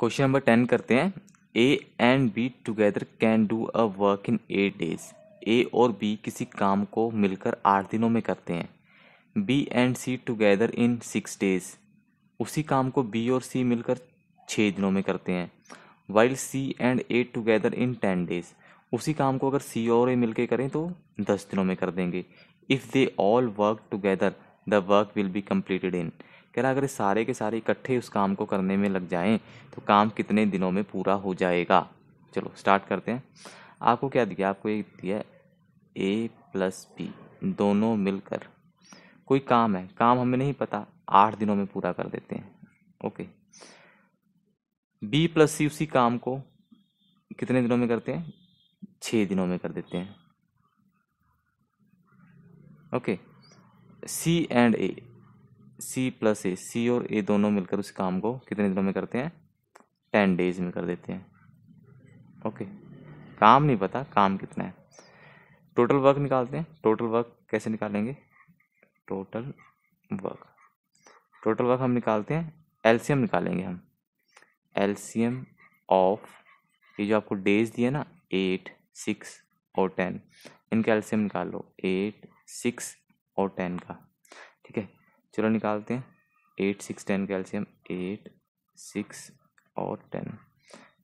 question number ten करते हैं A and B together can do a work in eight days A और B किसी काम को मिलकर आठ दिनों में करते हैं B and C together in six days उसी काम को बी और सी मिलकर छः दिनों में करते हैं while C and A together in ten days उसी काम को अगर सी और ए मिलकर करें तो दस दिनों में कर देंगे if they all work together the work will be completed in कह रहा अगर सारे के सारे इकट्ठे उस काम को करने में लग जाएं तो काम कितने दिनों में पूरा हो जाएगा चलो स्टार्ट करते हैं आपको क्या दिया आपको ये दिया ए प्लस बी दोनों मिलकर कोई काम है काम हमें नहीं पता आठ दिनों में पूरा कर देते हैं ओके बी प्लस सी उसी काम को कितने दिनों में करते हैं छः दिनों में कर देते हैं okay C and A C plus A C और ए दोनों मिलकर उस काम को कितने दिनों में करते हैं टेन डेज में कर देते हैं ओके काम नहीं पता काम कितना है टोटल वर्क निकालते हैं टोटल वर्क कैसे निकालेंगे टोटल वर्क टोटल वर्क हम निकालते हैं एलसीएम निकालेंगे हम एलसीएम ऑफ ये जो आपको डेज दिए ना एट सिक्स और टेन इनका एलसीएम निकाल लो एट सिक्स और टेन का चलो निकालते हैं eight six ten calcium eight six और टेन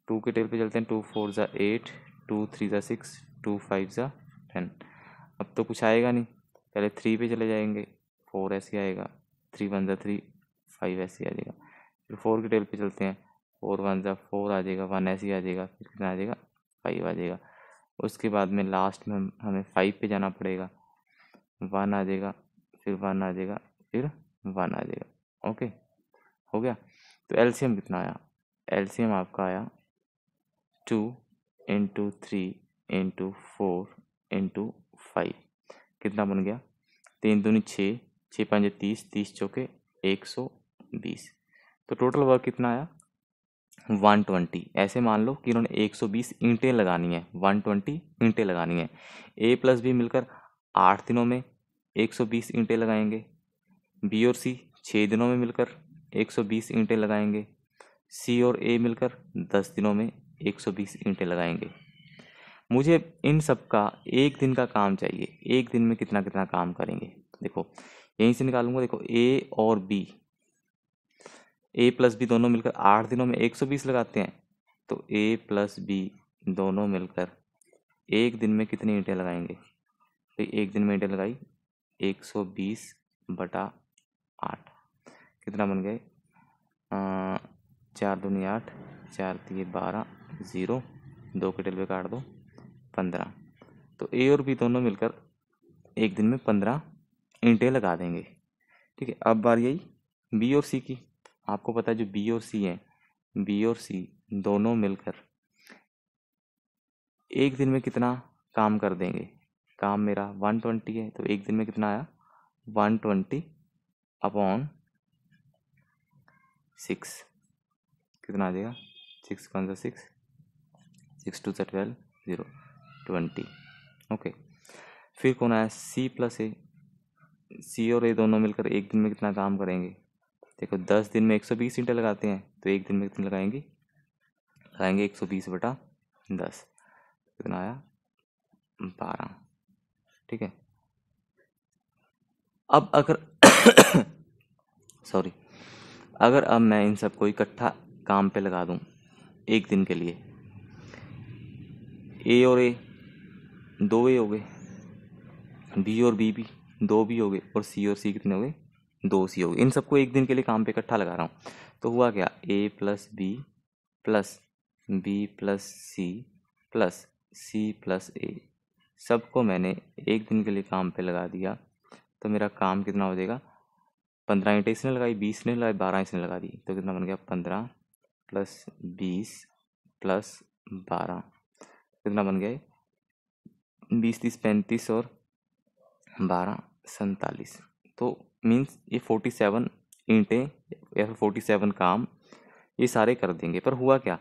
टू के टेबल पे चलते हैं टू फोर ज़ा एट टू थ्री ज़ा सिक्स टू फाइव ज़ा टेन अब तो कुछ आएगा नहीं पहले थ्री पे चले जाएंगे फोर ऐसे आएगा थ्री वन ज़ा थ्री फाइव ऐसे आ जाएगा फिर फोर के टेबल पे चलते हैं फोर वन ज़ा फोर आ जाएगा वन ऐसे आ जाएगा फिर कितना आ जाएगा फाइव आ जाएगा उसके बाद में लास्ट में हमें फाइव पे जाना पड़ेगा वन आ जाएगा फिर वन आ जाएगा फिर वन आ जाएगा ओके हो गया तो एलसीएम कितना आया एलसीएम आपका आया two into three into four into five कितना बन गया तीन दूनी छः छः पाँच तीस तीस चौके एक सौ बीस तो टोटल वर्क कितना आया वन ट्वेंटी ऐसे मान लो कि इन्होंने एक सौ बीस ईंटें लगानी है वन ट्वेंटी ईंटें लगानी है ए प्लस बी मिलकर आठ दिनों में एक सौ बीस ईंटें लगाएंगे बी और सी छः दिनों में मिलकर 120 ईंटें लगाएंगे सी और ए मिलकर 10 दिनों में 120 ईंटें लगाएंगे मुझे इन सब का एक दिन का काम चाहिए एक दिन में कितना कितना काम करेंगे देखो यहीं से निकालूंगा देखो ए और बी ए प्लस बी दोनों मिलकर आठ दिनों में 120 लगाते हैं तो ए प्लस बी दोनों मिलकर एक दिन में कितनी ईंटें लगाएंगे तो एक दिन में ईंटें लगाई 120 बटा आठ कितना बन गए चार दूनी आठ चार तीन बारह ज़ीरो दो के टेल पे काट दो पंद्रह तो ए और बी दोनों मिलकर एक दिन में पंद्रह ईंटें लगा देंगे ठीक है अब बार यही बी और सी की आपको पता है जो बी और सी है बी और सी दोनों मिलकर एक दिन में कितना काम कर देंगे काम मेरा वन ट्वेंटी है तो एक दिन में कितना आया वन ट्वेंटी अपॉन सिक्स कितना आ जाएगा सिक्स कौन सा सिक्स सिक्स टू सा ट्वेल्व ज़ीरो ट्वेंटी ओके फिर कौन आया सी प्लस ए सी और ए दोनों मिलकर एक दिन में कितना काम करेंगे देखो दस दिन में एक सौ बीस इंटर लगाते हैं तो एक दिन में कितने लगाएंगे लगाएंगे एक सौ बीस बटा दस कितना आया बारह ठीक है अब अगर सॉरी अगर अब मैं इन सबको इकट्ठा काम पे लगा दूँ एक दिन के लिए ए और ए दो ए हो गए बी और बी भी दो बी हो गए और सी और सी कितने हो गए दो सी हो गए इन सबको एक दिन के लिए काम पे इकट्ठा लगा रहा हूँ तो हुआ क्या A plus B plus B plus C plus C plus A सबको मैंने एक दिन के लिए काम पे लगा दिया तो मेरा काम कितना हो जाएगा पंद्रह ईंटें इसने लगाई बीस ने लगाई बारह इसने लगा दी तो कितना बन गया पंद्रह प्लस बीस प्लस बारह कितना बन गया बीस तीस पैंतीस और बारह सैतालीस तो मीन्स ये फोर्टी सेवन ईंटें या फिर फोर्टी सेवन काम ये सारे कर देंगे पर हुआ क्या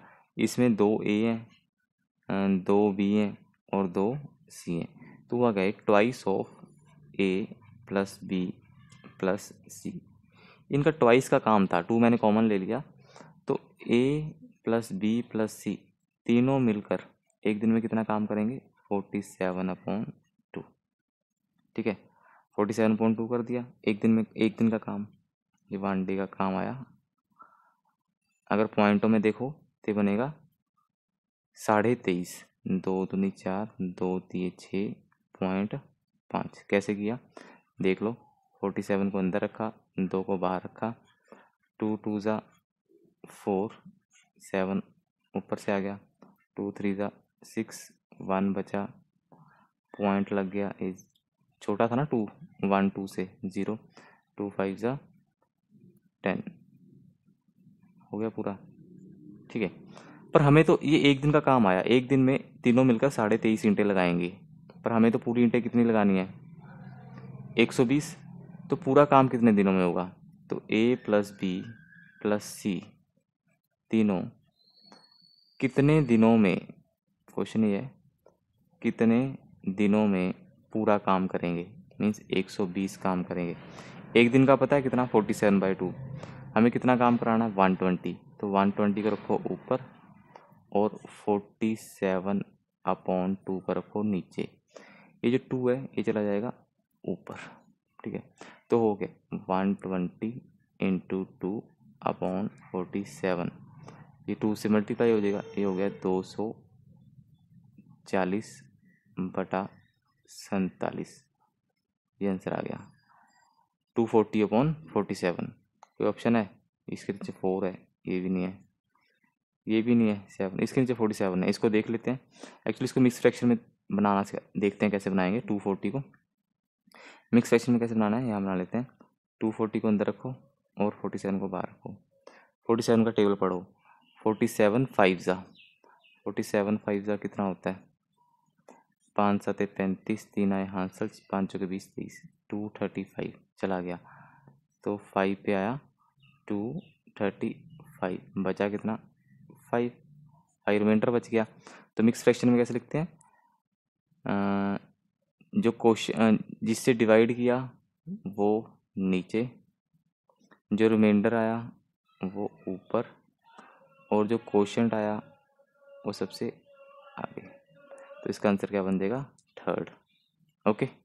इसमें दो ए हैं दो बी हैं और दो सी हैं तो हुआ क्या एक twice of A plus B plus C इनका ट्वाइस का काम था टू मैंने कॉमन ले लिया तो A plus B plus C तीनों मिलकर एक दिन में कितना काम करेंगे फोर्टी सेवन अपॉन टू ठीक है फोर्टी सेवन अपॉन टू कर दिया एक दिन में एक दिन का काम ये वन डे का काम आया अगर पॉइंटों में देखो तो बनेगा साढ़े तेईस दो दूनी चार दो तीन छः पॉइंट पाँच कैसे किया देख लो फोर्टी सेवन को अंदर रखा दो को बाहर रखा टू टू ज़ा फोर सेवन ऊपर से आ गया टू थ्री ज़ा सिक्स वन बचा पॉइंट लग गया इज छोटा था ना टू वन टू से ज़ीरो टू फाइव ज़ा टेन हो गया पूरा ठीक है पर हमें तो ये एक दिन का काम आया एक दिन में तीनों मिलकर साढ़े तेईस ईंटें लगाएंगे पर हमें तो पूरी ईंटें कितनी लगानी है एक सौ बीस तो पूरा काम कितने दिनों में होगा तो A plus B plus C तीनों कितने दिनों में क्वेश्चन ये है कितने दिनों में पूरा काम करेंगे मीन्स 120 काम करेंगे एक दिन का पता है कितना 47 सेवन बाई टू हमें कितना काम कराना है 120 तो 120 का रखो ऊपर और 47 सेवन अपॉन टू का रखो नीचे ये जो टू है ये चला जाएगा ऊपर ठीक है तो हो गया one twenty into two upon forty seven ये टू से मल्टीप्लाई हो जाएगा ये हो गया दो सौ चालीस बटा सैतालीस ये आंसर आ गया two forty upon forty seven कोई ऑप्शन है इसके नीचे फोर है ये भी नहीं है ये भी नहीं है सेवन इसके नीचे फोर्टी सेवन है इसको देख लेते हैं एक्चुअली इसको मिक्स फ्रैक्शन में बनाना देखते हैं कैसे बनाएंगे टू फोर्टी को मिक्स फ्रैक्शन में कैसे बनाना है यहाँ बना लेते हैं टू फोर्टी को अंदर रखो और फोर्टी सेवन को बाहर रखो फोर्टी सेवन का टेबल पढ़ो फोर्टी सेवन फाइव ज़ा फोर्टी सेवन फाइव ज़ा कितना होता है पाँच सात पैंतीस तीन आए हांसल पाँच सौ के बीस तेईस टू थर्टी फाइव चला गया तो फाइव पे आया टू थर्टी फाइव बचा कितना फाइव फाइव रिमाइंडर बच गया तो मिक्स फ्रैक्शन में कैसे लिखते हैं जो क्वेश्चन जिससे डिवाइड किया वो नीचे जो रिमाइंडर आया वो ऊपर और जो क्वेश्चन आया वो सबसे आगे तो इसका आंसर क्या बन जाएगा थर्ड ओके